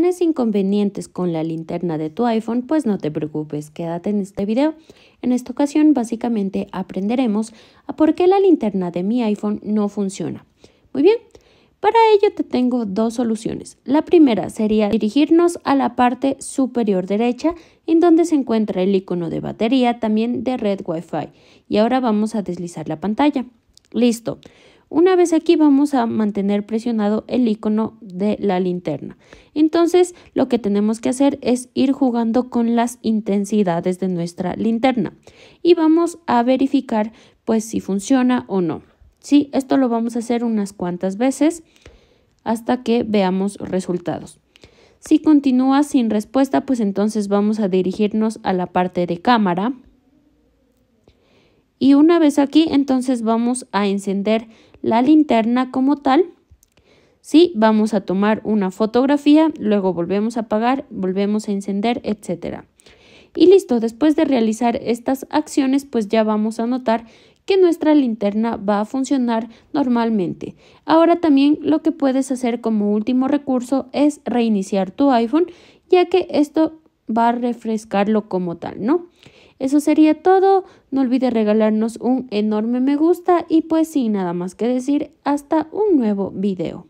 tienes inconvenientes con la linterna de tu iPhone, pues no te preocupes, quédate en este video. En esta ocasión básicamente aprenderemos a por qué la linterna de mi iPhone no funciona. Muy bien, para ello te tengo dos soluciones. La primera sería dirigirnos a la parte superior derecha en donde se encuentra el icono de batería también de red Wi-Fi y ahora vamos a deslizar la pantalla. Listo. Una vez aquí vamos a mantener presionado el icono de la linterna. Entonces lo que tenemos que hacer es ir jugando con las intensidades de nuestra linterna y vamos a verificar pues si funciona o no. Sí, esto lo vamos a hacer unas cuantas veces hasta que veamos resultados. Si continúa sin respuesta, pues entonces vamos a dirigirnos a la parte de cámara y una vez aquí, entonces vamos a encender la linterna como tal. Sí, vamos a tomar una fotografía, luego volvemos a apagar, volvemos a encender, etcétera. Y listo, después de realizar estas acciones, pues ya vamos a notar que nuestra linterna va a funcionar normalmente. Ahora también lo que puedes hacer como último recurso es reiniciar tu iPhone, ya que esto va a refrescarlo como tal, ¿no? Eso sería todo. No olvide regalarnos un enorme me gusta y pues sin nada más que decir, hasta un nuevo video.